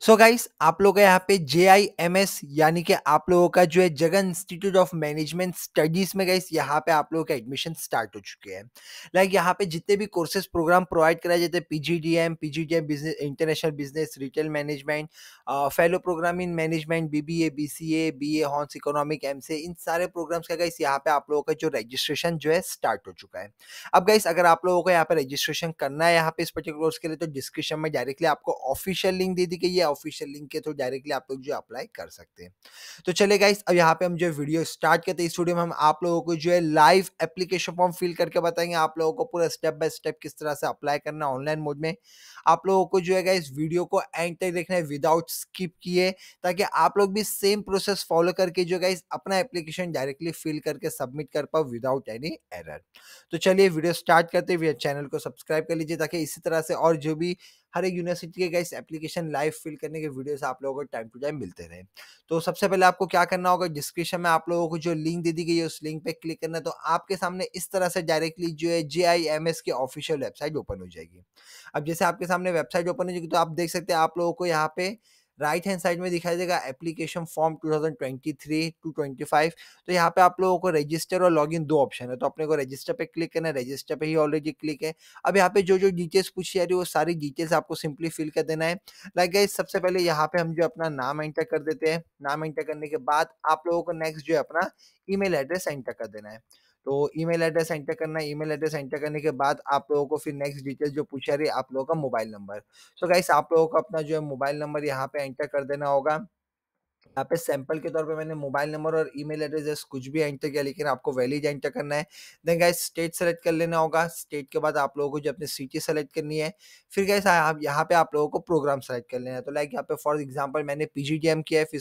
सो so guys आप लोग का यहाँ पे जे आई एम एस यानी कि आप लोगों का जो है Jagan Institute of Management Studies में गाइस यहाँ पे आप लोगों का एडमिशन स्टार्ट हो चुके हैं लाइक यहाँ पे जितने भी कोर्सेज प्रोग्राम प्रोवाइड कराए जाते हैं PGDM PGDM business international business retail management fellow program in management BBA B A hons economic MCA इन सारे प्रोग्राम्स का गाइस यहाँ पे आप लोगों का जो रजिस्ट्रेशन जो है स्टार्ट हो चुका है अब गाइस अगर आप लोगों को यहाँ पे रजिस्ट्रेशन करना है यहाँ पे इस पर्टिकुलर कोर्स के लिए तो डिस्क्रिप्शन में डायरेक्टली आपको ऑफिशियल लिंक दे दी के ये ऑफिशियल लिंक के थ्रू डायरेक्टली आप लोग जो अप्लाई कर सकते हैं तो चले गाइस अब यहाँ पे हम जो वीडियो स्टार्ट करते हैं इस वीडियो में हम आप लोगों को जो है लाइव एप्लीकेशन फॉर्म फिल करके बताएंगे आप लोगों को पूरा स्टेप बाय स्टेप किस तरह से अप्लाई करना ऑनलाइन मोड में आप लोगों को जो है इस वीडियो को एंड तक देखना है विदाउट स्किप किए ताकि आप लोग भी सेम प्रोसेस फॉलो करके जो है अपना एप्लीकेशन डायरेक्टली फिल करके सबमिट कर पाओ विदाउट एनी एरर तो चलिए वीडियो स्टार्ट करते हुए चैनल को सब्सक्राइब कर लीजिए ताकि इसी तरह से और जो भी हर एक यूनिवर्सिटी के गाइस एप्लीकेशन लाइव फिल करने के वीडियोस आप लोगों को टाइम टू टाइम मिलते रहे तो सबसे पहले आपको क्या करना होगा डिस्क्रिप्शन में आप लोगों को जो लिंक दे दी गई है उस लिंक पे क्लिक करना तो आपके सामने इस तरह से डायरेक्टली जो है जे आई एम एस की ऑफिशियल वेबसाइट ओपन हो जाएगी अब जैसे आपके सामने वेबसाइट ओपन हो जाएगी तो आप देख सकते हैं आप लोगों को यहाँ पे राइट हैंड साइड में दिखाई देगा एप्लीकेशन फॉर्म 2023 टू 25 तो यहाँ पे आप लोगों को रजिस्टर और लॉगिन दो ऑप्शन है तो अपने को रजिस्टर पे क्लिक करना है रजिस्टर पे ही ऑलरेडी क्लिक है अब यहाँ पे जो जो डिटेल्स पूछी जा रही है वो सारी डिटेल्स आपको सिंपली फिल कर देना है लाइक गाइज सबसे पहले यहाँ पे हम जो अपना नाम एंटर कर देते हैं नाम एंटर करने के बाद आप लोगों को नेक्स्ट जो है अपना ईमेल एड्रेस एंटर कर देना है तो ईमेल एड्रेस एंटर करना है ईमेल एड्रेस एंटर करने के बाद आप लोगों को फिर नेक्स्ट डिटेल जो पूछा रही है आप लोगों का मोबाइल नंबर सो गाइस आप लोगों को अपना जो है मोबाइल नंबर यहाँ पे एंटर कर देना होगा यहाँ पे सैंपल के तौर पे मैंने मोबाइल नंबर और ईमेल एड्रेस कुछ भी एंटर किया लेकिन आपको वैलीज एंटर करना है देन गाइस स्टेट सेलेक्ट कर लेना होगा स्टेट के बाद आप लोगों को जो अपनी सिटी सेलेक्ट करनी है फिर गए आप यहाँ पे आप लोगों को प्रोग्राम सेलेक्ट कर लेना है तो लाइक यहाँ पे फॉर एग्जाम्पल मैंने पी जी डी एम किया है फिर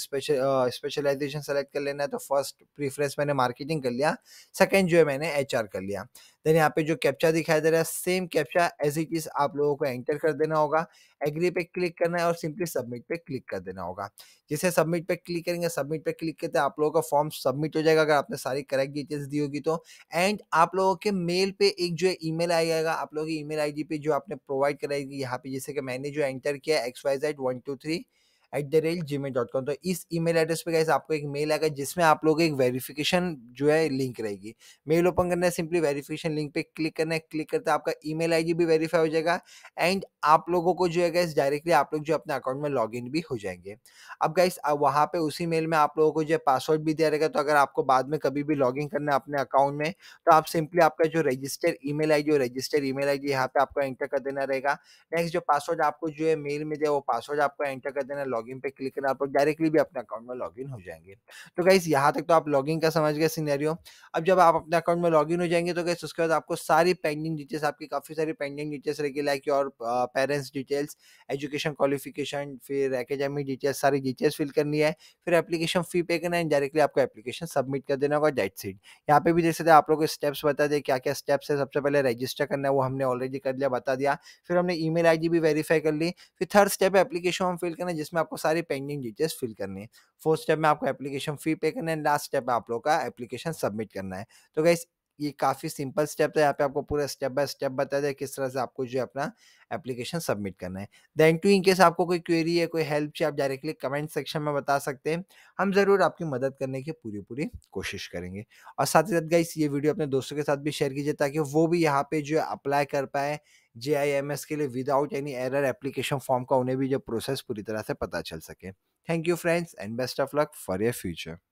स्पेशलाइजेशन सेलेक्ट कर लेना है तो फर्स्ट प्रीफरेंस मैंने मार्केटिंग कर लिया सेकेंड जो है मैंने एच आर कर लिया देन यहाँ पे जो कैप्चा दिखाई दे रहा है same captcha as it is आप लोगों को एंटर कर देना होगा एग्री पे क्लिक करना है और सिंपली सबमिट पे क्लिक कर देना होगा जैसे सबमिट पे क्लिक करेंगे सबमिट पे क्लिक करते आप लोगों का फॉर्म सबमिट हो जाएगा अगर आपने सारी करेक्ट डिटेल्स दी होगी तो एंड आप लोगों के मेल पे एक जो ई मेल आएगा आप लोगों की ईमेल आईडी पे जो आपने प्रोवाइड कराएगी यहाँ पे जैसे कि मैंने जो एंटर किया X Y Z one two three at the rate Gmail dot com तो इस ई मेल एड्रेस पर गैस आपको एक मेल आएगा जिसमें आप लोग एक वेरीफिकेशन जो है लिंक रहेगी मेल ओपन करना है सिंपली वेरीफिकेशन लिंक पे क्लिक करना है क्लिक करते आपका ई मेल भी वेरीफाई हो जाएगा एंड आप लोगों को जो है गैस डायरेक्टली आप लोग जो अपने अकाउंट में लॉग भी हो जाएंगे अब गैस वहाँ पे उसी मेल में आप लोगों को जो है पासवर्ड भी दिया रहेगा तो अगर आपको बाद में कभी भी लॉग करना है अपने अकाउंट में तो आप सिंपली आपका जो रजिस्टर ई मेल आई जो रजिस्टर ई मेल आई यहाँ पे आपको एंटर कर देना रहेगा नेक्स्ट जो पासवर्ड आपको जो है मेल में दिया वो पासवर्ड आपको एंटर कर देना लॉगिन पे क्लिक करना आप लोग डायरेक्टली भी अपने अकाउंट में लॉगिन हो जाएंगे तो गाइस यहाँ तक तो आप लॉगिन का समझ गए सीनेरियो अब जब आप अपने अकाउंट में लॉगिन हो जाएंगे तो गाइस उसके बाद आपको सारी पेंडिंग डिटेल्स आपकी काफ़ी सारी पेंडिंग डिटेल्स रहेगी like your parents details education qualification फिर एकेडमिक डिटेल्स सारी डिटेल्स फिल करनी है फिर एप्लीकेशन फी पे करना है डायरेक्टली आपको एप्लीकेशन सबमिट कर देना होगा डेट सीट यहाँ पे भी देख सकते हैं आप लोग स्टेप्स बता दें क्या क्या स्टेप्स है सबसे पहले रजिस्टर करना है वो हमने ऑलरेडी कर लिया बता दिया फिर हमने ई मेल भी वेरीफाई कर ली फिर थर्ड स्टेप एप्लीकेशन फिल करना जिसमें आपको सारी पेंडिंग डिटेल्स फिल करनी है फोर्थ स्टेप में आपको एप्लीकेशन फी पे करना है लास्ट स्टेप में आप लोग का एप्लीकेशन सबमिट करना है तो गाइस ये काफ़ी सिंपल स्टेप है यहाँ पे आपको पूरा स्टेप बाय स्टेप बता दें किस तरह से आपको जो अपना एप्लीकेशन सबमिट करना है देन टू इन केस आपको कोई क्वेरी है कोई हेल्प चाहिए आप डायरेक्टली कमेंट सेक्शन में बता सकते हैं हम ज़रूर आपकी मदद करने की पूरी पूरी कोशिश करेंगे और साथ ही साथ गाइस ये वीडियो अपने दोस्तों के साथ भी शेयर कीजिए ताकि वो भी यहाँ पे जो अप्लाई कर पाए जे के लिए without any error application form का उन्हें भी जो प्रोसेस पूरी तरह से पता चल सके thank you friends and best of luck for your future